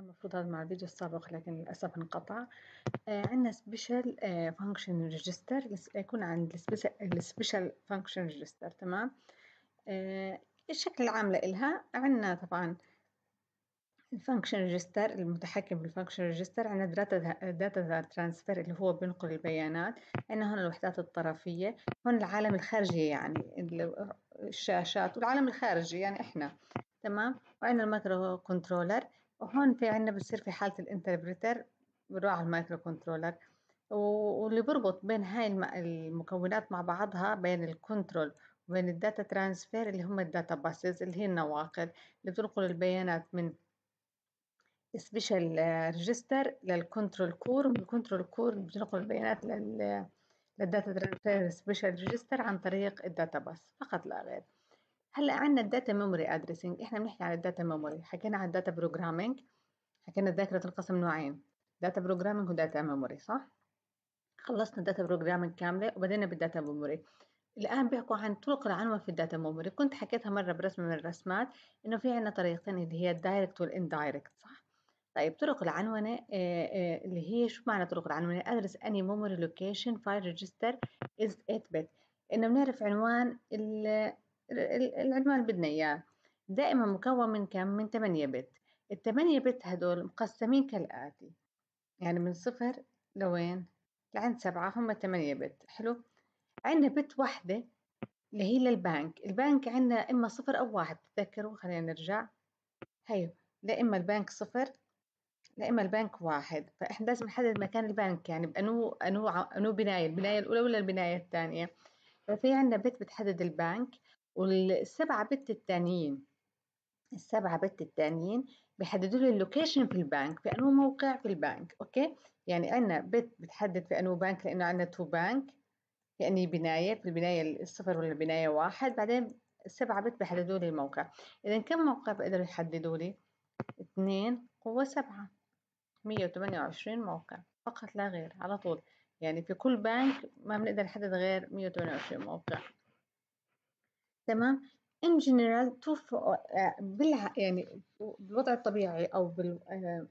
كان المفروض هذا مع الفيديو السابق لكن للأسف انقطع آه عندنا سبيشال فانكشن ريجستر يكون عند السبيشال فانكشن ريجستر تمام آه الشكل العام لإلها عندنا طبعا الفانكشن ريجستر المتحكم بالفانكشن ريجستر عندنا داتا داتا ترانسفير اللي هو بينقل البيانات عندنا هون الوحدات الطرفيه هون العالم الخارجي يعني الشاشات والعالم الخارجي يعني احنا تمام وعندنا المايكرو كنترولر وهون في عنا بصير في حالة الانتربريتر بنروح على المايكرو كنترولر واللي بربط بين هاي المكونات مع بعضها بين الكنترول وبين الداتا ترانسفير اللي هم الداتا باسز اللي هي النواقل اللي بتنقل البيانات من سبيشال ريجستر للكنترول كور من الكنترول كور بتنقل البيانات لل للداتا ترانسفير سبيشال ريجستر عن طريق الداتا باس فقط لا غير هلا عندنا الداتا ميموري ادريسنج احنا بنحكي عن الداتا ميموري حكينا عن الداتا بروجرامينج حكينا الذاكره تنقسم نوعين داتا بروجرامينج وداتا ميموري صح خلصنا الداتا بروجرامينج كامله وبدينا بالداتا ميموري الآن بيحكوا عن طرق العنوة في الداتا ميموري كنت حكيتها مرة برسمة من الرسمات إنه في عندنا طريقتين اللي هي الدايركت والإندايركت صح؟ طيب طرق العنونة آه، آه، اللي هي شو معنى طرق العنونة؟ أدرس أني ميموري لوكيشن فايل ريجستر از 8 بت إنه بنعرف عنوان العنوان اللي بدنا إياه دائما مكون من كم؟ من 8 بت ال 8 بت هدول مقسمين كالآتي يعني من صفر لوين؟ لعند سبعة هم 8 بت حلو؟ عندنا بت واحدة اللي هي للبنك البنك عندنا إما صفر أو واحد تتذكروا خلينا نرجع هي لا إما البنك صفر لا إما البنك واحد فإحنا لازم نحدد مكان البنك يعني بأنو أنو أنو بناية البناية الأولى ولا البناية الثانية ففي عندنا بت بتحدد البنك والسبعة بت التانيين السبعة بت التانيين بيحددوا لي اللوكيشن في البنك في انو موقع في البنك اوكي يعني انا بت بتحدد في انو بنك لانه عندنا تو بنك يعني بناية في البناية الصفر ولا البناية واحد بعدين السبعة بت بيحددوا لي الموقع اذا كم موقع بقدروا يحددوا لي اتنين قوة سبعة مية وثمانية وعشرين موقع فقط لا غير على طول يعني في كل بنك ما بنقدر نحدد غير مية وثمانية وعشرين موقع تمام؟ in general توفقوا آه، بال بالع يعني بالوضع الطبيعي أو بال آه،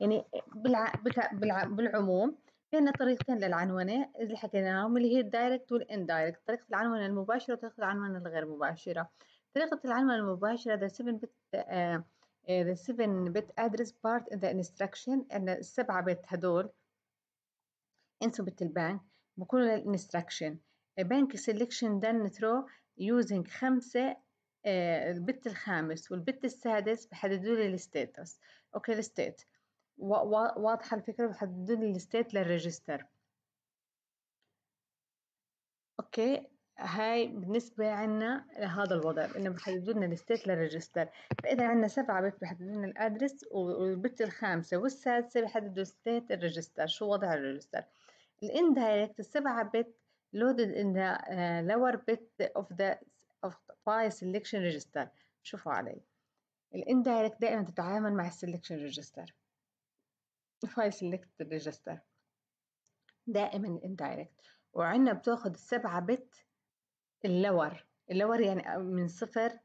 يعني بالع بالع بالع بالعموم في عندنا طريقتين للعنونة اللي حكيناهم اللي هي الدايركت والإندايركت، طريقة العنونة المباشرة وطريقة العنونة الغير مباشرة. طريقة العنونة المباشرة the seven bit آآ آه، the seven bit address part in the instruction إن السبعة بت هدول انسوا بت البنك بكونوا للانستراكشن بنك سيلكشن دن ثرو يوزنج خمسة آه، البت الخامس والبت السادس بحددوا لي الستاتس اوكي الستيت واضحة الفكرة بحددوا لي الستيت للريجستر اوكي هاي بالنسبة عنا لهذا الوضع إنه بحددوا لنا الستيت للريجستر فإذا عنا سبعة بت بحددوا لنا الأدرس والبت الخامسة والسادسة بحددوا ستيت الريجستر شو وضع الريجستر الاندايركت السبعة بت loaded in the lower bit of the of file selection register شوفوا علي indirect دائما تتعامل مع selection register file سيلكت register دائما indirect وعندنا بتاخد السبعة بت اللور اللور يعني من صفر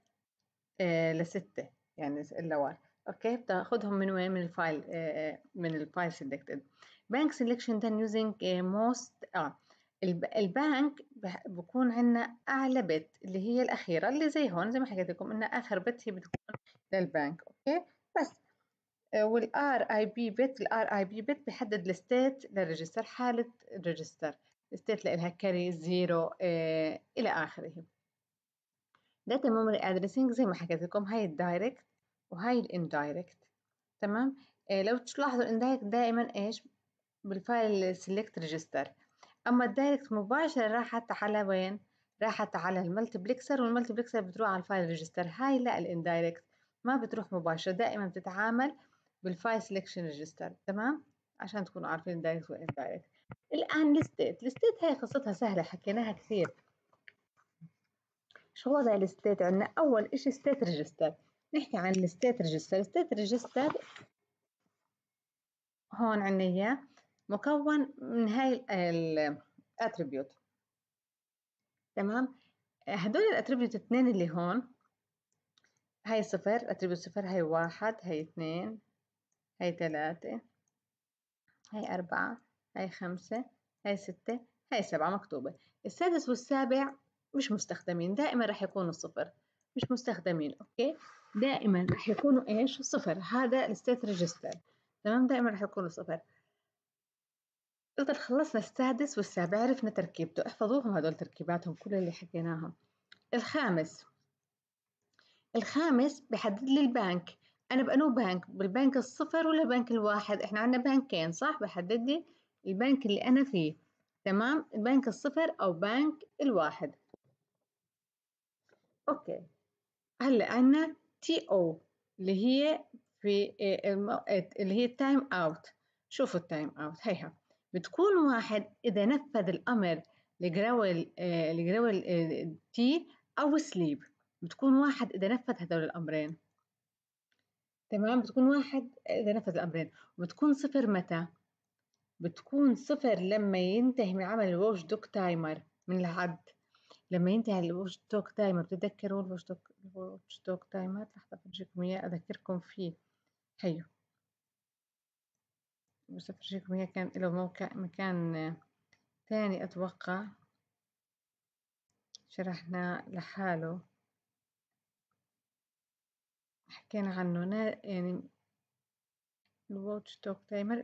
آه لستة يعني اللور اوكي بتاخدهم من وين من الفايل آه،, آه من الفايل سيلكتد بانك سيلكشن then using آه، most اه البنك بكون عندنا اعلى بت اللي هي الاخيره اللي زي هون زي ما حكيت لكم ان اخر بت هي بتكون للبنك اوكي بس آه، والار اي بي بت الار اي بي بت بحدد الستيت للريجستر حاله الريجستر الستيت لها كاري زيرو آه الى اخره داتا ميموري ادريسنج زي ما حكيت لكم هاي الدايركت وهاي الاندايركت تمام آه لو تلاحظوا الاندايركت دائما ايش بالفايل سيلكت ريجستر أما الدايركت مباشرة راحت على وين؟ راحت على الملتبلكسر والملتبلكسر بتروح على الفايل ريجستر هاي لا الاندايركت ما بتروح مباشرة دائما بتتعامل بالفايل سلكشن ريجستر تمام؟ عشان تكونوا عارفين الدايركت والاندايركت الآن الستيت الستيت هاي قصتها سهلة حكيناها كثير شو وضع الستيت عندنا أول شيء ستيت ريجستر نحكي عن الستيت ريجستر الستيت ريجستر هون عندنا إياه مكون من هاي الاتريبيوت تمام هدول الاتريبيوت اثنين اللي هون هاي صفر اتريبيوت صفر هاي واحد هاي اثنين هاي ثلاثة هاي أربعة هاي خمسة هاي ستة هاي سبعة مكتوبة السادس والسابع مش مستخدمين دائما رح يكونوا صفر مش مستخدمين اوكي دائما رح يكونوا ايش صفر هذا الستيت ريجستر تمام دائما رح يكونوا صفر إذا خلصنا السادس والسابع عرفنا تركيبته احفظوهم هذول تركيباتهم كل اللي حكيناهم الخامس الخامس بحدد لي البنك أنا بأنو بنك بالبنك الصفر ولا بنك الواحد إحنا عندنا بنكين صح بحدد لي البنك اللي أنا فيه تمام البنك الصفر أو بنك الواحد أوكي هلا عندنا تي أو اللي هي في آه، اللي هي تايم أوت شوفوا التايم أوت هيها بتكون واحد إذا نفذ الأمر لجراول آه، لجراول آه، تي أو سليب بتكون واحد إذا نفذ هذول الأمرين تمام بتكون واحد إذا نفذ الأمرين وبتكون صفر متى بتكون صفر لما ينتهي من عمل الووش دوك تايمر من العد لما ينتهي الووش دوك تايمر بتتذكروا الووش دوك دوك تايمر لحظة بجيكم إياه أذكركم فيه هيو بس أفرجيكم هي كان له موقع مكان ثاني أتوقع شرحنا لحاله حكينا عنه نا يعني الواتش توك تايمر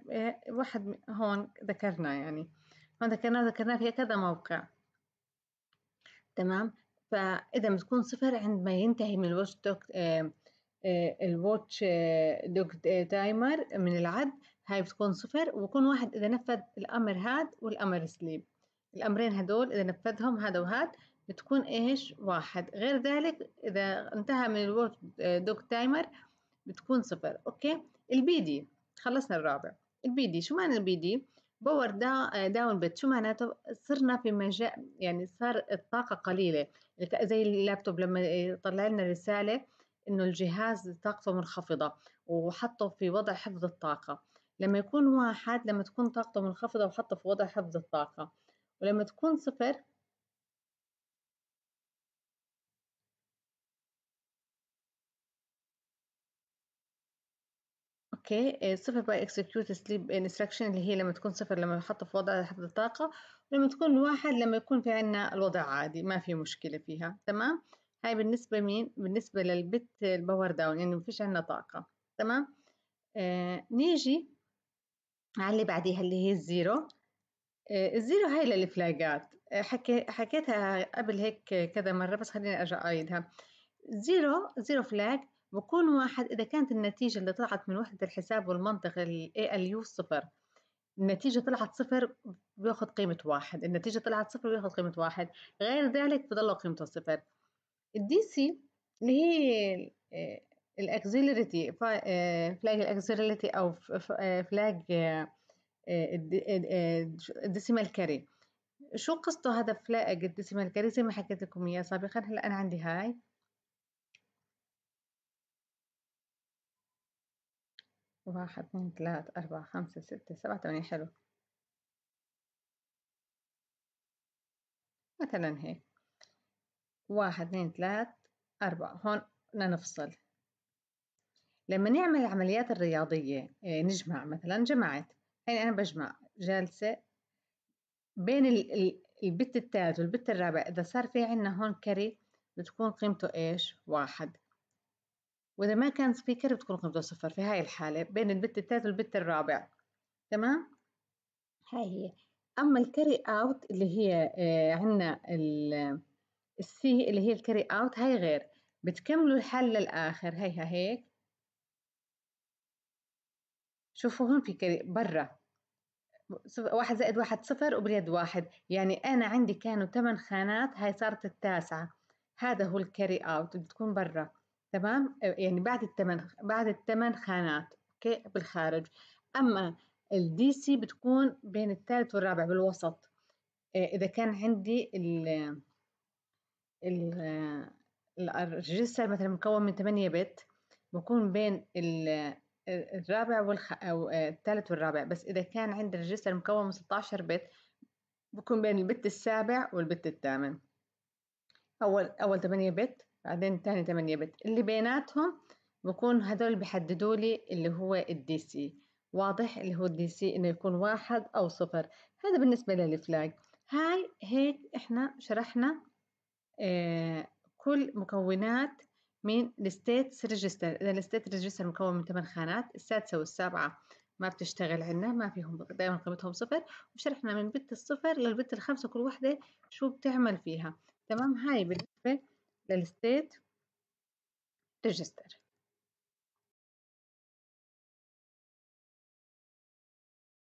واحد هون ذكرنا يعني هون ذكرنا ذكرناه في كذا موقع تمام فإذا بتكون صفر عندما ينتهي من الواتش توك الواتش دوك تايمر من العد هاي بتكون صفر وبكون واحد إذا نفذ الأمر هاد والأمر سليب الأمرين هدول إذا نفذهم هذا وهاد بتكون إيش واحد غير ذلك إذا انتهى من الورك آه، دوج تايمر بتكون صفر أوكي البي دي خلصنا الرابع البي دي شو معنى البي دي باور دا داون بت شو معناته صرنا في مجال يعني صار الطاقة قليلة زي اللابتوب لما طلع لنا رسالة إنه الجهاز طاقته منخفضة وحطه في وضع حفظ الطاقة لما يكون واحد لما تكون طاقته منخفضة وحطه في وضع حفظ الطاقة ولما تكون صفر اوكي آه، صفر باي اكسكيوت سليب انستراكشن اللي هي لما تكون صفر لما نحطه في وضع حفظ الطاقة ولما تكون واحد لما يكون في عنا الوضع عادي ما في مشكلة فيها تمام هاي بالنسبة مين بالنسبة للبت الباور داون يعني ما فيش عنا طاقة تمام آه نيجي مع اللي بعديها اللي هي الزيرو آه، الزيرو هاي للفلاجات آه، حكي حكيتها قبل هيك كذا مرة بس خليني أرجع أعيدها زيرو زيرو فلاج بكون واحد إذا كانت النتيجة اللي طلعت من وحدة الحساب والمنطق ال ALU صفر النتيجة طلعت صفر بياخد قيمة واحد النتيجة طلعت صفر بياخد قيمة واحد غير ذلك بضل قيمته صفر الدي سي اللي هي آه، الاكزيلريتي فلاج آه، الاكزيلريتي او فلاج الديسيمال كاري شو قصته هذا فلاج الديسيمال كاري زي ما حكيت لكم اياه سابقا هلا انا عندي هاي واحد اثنين ثلاثة أربعة خمسة ستة سبعة ثمانية حلو مثلا هيك واحد اثنين ثلاثة أربعة هون بدنا نفصل لما نعمل العمليات الرياضية آه، نجمع مثلا جمعت يعني أنا بجمع جالسة بين البت الثالث والبت الرابع إذا صار في عنا هون كري بتكون قيمته إيش واحد وإذا ما كان في كري بتكون قيمته صفر في هاي الحالة بين البت الثالث والبت الرابع تمام هاي هي أما الكري أوت اللي هي آه، عنا السي اللي هي الكري أوت هاي غير بتكملوا الحل للآخر هيها هيك شوفوا هون في برا واحد زائد واحد صفر وباليد واحد يعني أنا عندي كانوا ثمان خانات هاي صارت التاسعة هذا هو الكاري اوت بتكون برا تمام يعني بعد الثمان بعد الثمان خانات اوكي بالخارج اما الدي سي بتكون بين الثالث والرابع بالوسط آه، اذا كان عندي ال الريجستر مثلا مكون من 8 بت بكون بين ال الرابع والخ... أو آه، الثالث والرابع بس إذا كان عند الريجستر مكون من 16 بت بكون بين البت السابع والبت الثامن أول أول 8 بت بعدين ثاني 8 بت اللي بيناتهم بكون هذول بيحددوا لي اللي هو الدي سي واضح اللي هو الدي سي إنه يكون واحد أو صفر هذا بالنسبة للفلاج هاي هيك إحنا شرحنا آه كل مكونات مين الستيت ريجستر اذا الستيت ريجستر مكون من 8 خانات السادسه والسابعه ما بتشتغل عندنا ما فيهم دائما قيمتهم صفر وشرحنا من بت الصفر للبت الخمسة كل وحده شو بتعمل فيها تمام هاي بالنسبة للستيت ريجستر